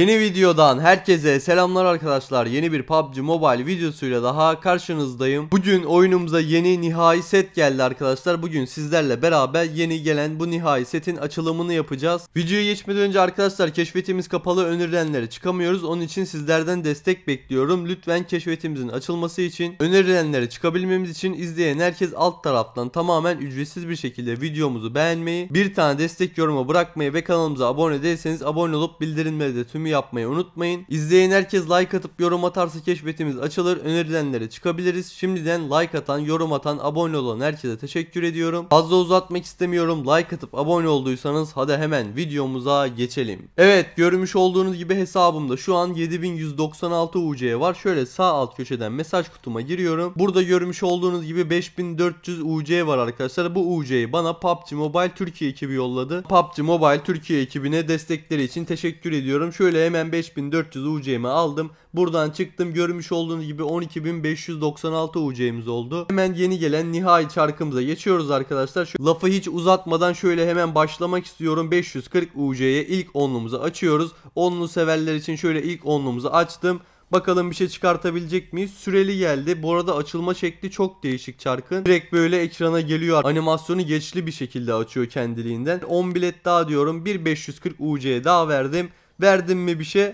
Yeni videodan herkese selamlar arkadaşlar. Yeni bir PUBG Mobile videosuyla daha karşınızdayım. Bugün oyunumuza yeni nihai set geldi arkadaşlar. Bugün sizlerle beraber yeni gelen bu nihai setin açılımını yapacağız. Videoya geçmeden önce arkadaşlar keşfetimiz kapalı önerilenlere çıkamıyoruz. Onun için sizlerden destek bekliyorum. Lütfen keşfetimizin açılması için önerilenlere çıkabilmemiz için izleyen herkes alt taraftan tamamen ücretsiz bir şekilde videomuzu beğenmeyi, bir tane destek yoruma bırakmayı ve kanalımıza abone değilseniz abone olup bildirimleri de tüm bölümü yapmayı unutmayın. İzleyen herkes like atıp yorum atarsa keşfetimiz açılır. Önerilenlere çıkabiliriz. Şimdiden like atan, yorum atan, abone olan herkese teşekkür ediyorum. Fazla uzatmak istemiyorum. Like atıp abone olduysanız hadi hemen videomuza geçelim. Evet görmüş olduğunuz gibi hesabımda şu an 7196 UC var. Şöyle sağ alt köşeden mesaj kutuma giriyorum. Burada görmüş olduğunuz gibi 5400 UC var arkadaşlar. Bu UC'yi bana PUBG Mobile Türkiye ekibi yolladı. PUBG Mobile Türkiye ekibine destekleri için teşekkür ediyorum. Şöyle Şöyle hemen 5400 UC'mi aldım. Buradan çıktım. Görmüş olduğunuz gibi 12596 UC'miz oldu. Hemen yeni gelen nihai çarkımıza geçiyoruz arkadaşlar. Şu lafı hiç uzatmadan şöyle hemen başlamak istiyorum. 540 UC'ye ilk onluğumuzu açıyoruz. Onlu severler için şöyle ilk onluğumuzu açtım. Bakalım bir şey çıkartabilecek miyiz? Süreli geldi. Bu arada açılma şekli çok değişik çarkın. Direkt böyle ekrana geliyor. Animasyonu geçli bir şekilde açıyor kendiliğinden. 10 bilet daha diyorum. 1.540 UC'ye daha verdim. Verdim mi bir şey?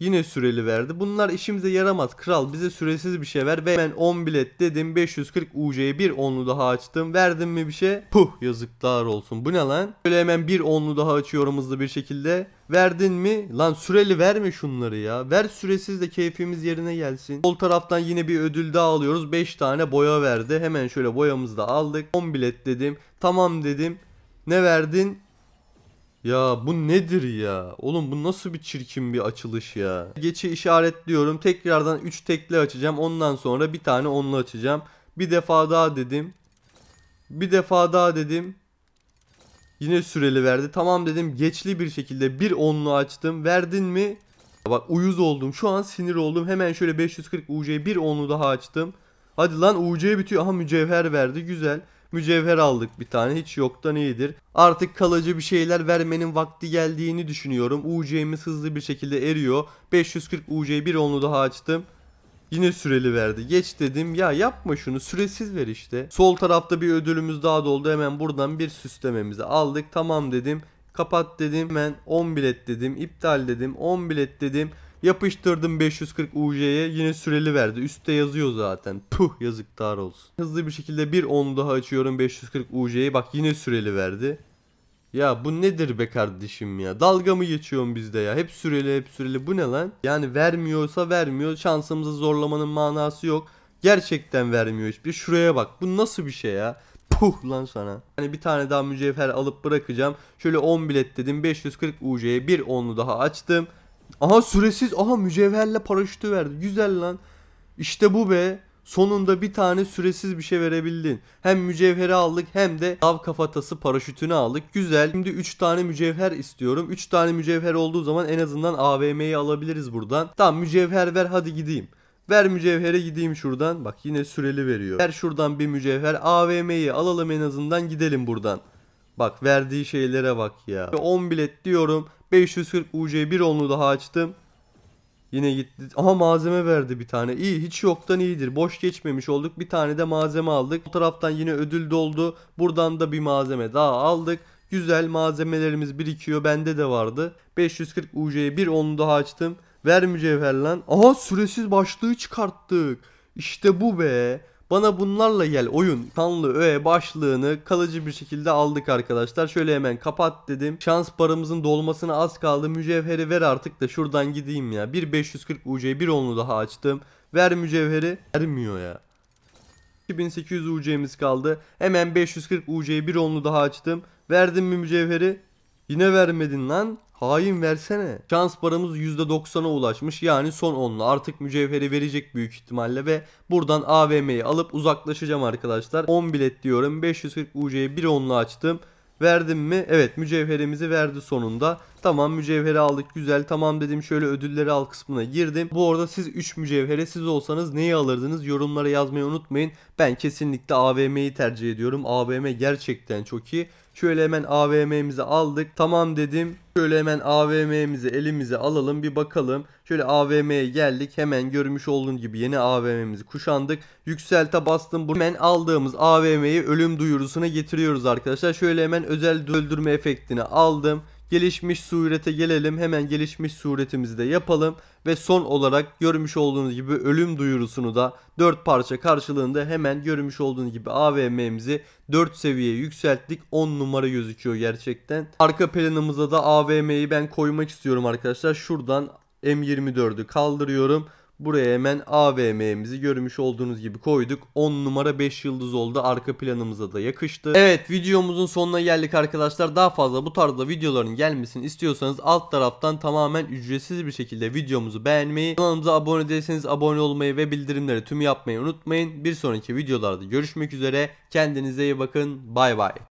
Yine süreli verdi. Bunlar işimize yaramaz. Kral bize süresiz bir şey ver ve ben 10 bilet dedim. 540 UC'ye bir onlu daha açtım. Verdim mi bir şey? Puh yazıklar olsun. Bu ne lan? Böyle hemen bir onlu daha açıyorum hızlı bir şekilde. Verdin mi? Lan süreli verme şunları ya. Ver süresiz de keyfimiz yerine gelsin. Sol taraftan yine bir ödül daha alıyoruz. 5 tane boya verdi. Hemen şöyle boyamızı da aldık. 10 bilet dedim. Tamam dedim. Ne verdin? Ya bu nedir ya? Oğlum bu nasıl bir çirkin bir açılış ya? Geçi işaretliyorum. Tekrardan 3 tekli açacağım. Ondan sonra bir tane onlu açacağım. Bir defa daha dedim. Bir defa daha dedim. Yine süreli verdi. Tamam dedim. Geçli bir şekilde bir onlu açtım. Verdin mi? Bak uyuz oldum. Şu an sinir oldum. Hemen şöyle 540 UC bir onlu daha açtım. Hadi lan UC bitiyor. Aha mücevher verdi. Güzel. Mücevher aldık bir tane. Hiç yoktan iyidir. Artık kalıcı bir şeyler vermenin vakti geldiğini düşünüyorum. UC'miz hızlı bir şekilde eriyor. 540 UC bir onlu daha açtım. Yine süreli verdi. Geç dedim. Ya yapma şunu. Süresiz ver işte. Sol tarafta bir ödülümüz daha doldu. Hemen buradan bir süslememizi aldık. Tamam dedim. Kapat dedim. Hemen 10 bilet dedim. İptal dedim. 10 bilet dedim. Yapıştırdım 540 UJ'ye yine süreli verdi. Üste yazıyor zaten. Puh yazıklar olsun. Hızlı bir şekilde bir 10 daha açıyorum 540 UJ'ye. Bak yine süreli verdi. Ya bu nedir be kardeşim ya? Dalga mı geçiyorsun bizde ya? Hep süreli hep süreli bu ne lan? Yani vermiyorsa vermiyor. Şansımızı zorlamanın manası yok. Gerçekten vermiyor hiçbir. Şey. Şuraya bak. Bu nasıl bir şey ya? Puh lan sana. Hani bir tane daha mücevher alıp bırakacağım. Şöyle 10 bilet dedim. 540 UJ'ye bir 10'lu daha açtım. Aha süresiz. Aha mücevherle paraşütü verdi. Güzel lan. İşte bu be. Sonunda bir tane süresiz bir şey verebildin. Hem mücevheri aldık hem de av kafatası paraşütünü aldık. Güzel. Şimdi 3 tane mücevher istiyorum. 3 tane mücevher olduğu zaman en azından AVM'yi alabiliriz buradan. Tamam mücevher ver hadi gideyim. Ver mücevhere gideyim şuradan. Bak yine süreli veriyor. Ver şuradan bir mücevher. AVM'yi alalım en azından gidelim buradan. Bak verdiği şeylere bak ya. 10 bilet diyorum. 540 UC1 onlu daha açtım. Yine gitti. Aha malzeme verdi bir tane. İyi hiç yoktan iyidir. Boş geçmemiş olduk. Bir tane de malzeme aldık. Bu taraftan yine ödül doldu. Buradan da bir malzeme daha aldık. Güzel malzemelerimiz birikiyor. Bende de vardı. 540 UC'ye bir onu daha açtım. Ver mücevher lan. Aha süresiz başlığı çıkarttık. İşte bu be. Bana bunlarla gel oyun kanlı öğe başlığını kalıcı bir şekilde aldık arkadaşlar. Şöyle hemen kapat dedim. Şans paramızın dolmasına az kaldı. Mücevheri ver artık da şuradan gideyim ya. 1540 UC bir onlu daha açtım. Ver mücevheri. Vermiyor ya. 2800 UC'miz kaldı. Hemen 540 UC bir onlu daha açtım. Verdim mi mücevheri? Yine vermedin lan. Hain versene. Şans paramız %90'a ulaşmış yani son 10'lu. Artık mücevheri verecek büyük ihtimalle ve buradan AVM'yi alıp uzaklaşacağım arkadaşlar. 10 bilet diyorum. 540 UC'ye 1 onlu açtım. Verdim mi? Evet mücevherimizi verdi sonunda. Tamam mücevheri aldık güzel tamam dedim şöyle ödülleri al kısmına girdim. Bu arada siz 3 mücevhere siz olsanız neyi alırdınız yorumlara yazmayı unutmayın. Ben kesinlikle AVM'yi tercih ediyorum. AVM gerçekten çok iyi. Şöyle hemen AVM'mizi aldık. Tamam dedim. Şöyle hemen AVM'mizi elimize alalım bir bakalım. Şöyle AVM'ye geldik. Hemen görmüş olduğun gibi yeni AVM'mizi kuşandık. Yükselte bastım. Hemen aldığımız AVM'yi ölüm duyurusuna getiriyoruz arkadaşlar. Şöyle hemen özel öldürme efektini aldım. Gelişmiş surete gelelim. Hemen gelişmiş suretimizi de yapalım. Ve son olarak görmüş olduğunuz gibi ölüm duyurusunu da 4 parça karşılığında hemen görmüş olduğunuz gibi AVM'mizi 4 seviye yükselttik. 10 numara gözüküyor gerçekten. Arka planımıza da AVM'yi ben koymak istiyorum arkadaşlar. Şuradan M24'ü kaldırıyorum. Buraya hemen AVM'mizi görmüş olduğunuz gibi koyduk. 10 numara 5 yıldız oldu. Arka planımıza da yakıştı. Evet videomuzun sonuna geldik arkadaşlar. Daha fazla bu tarzda videoların gelmesini istiyorsanız alt taraftan tamamen ücretsiz bir şekilde videomuzu beğenmeyi, kanalımıza abone değilseniz abone olmayı ve bildirimleri tüm yapmayı unutmayın. Bir sonraki videolarda görüşmek üzere. Kendinize iyi bakın. Bay bay.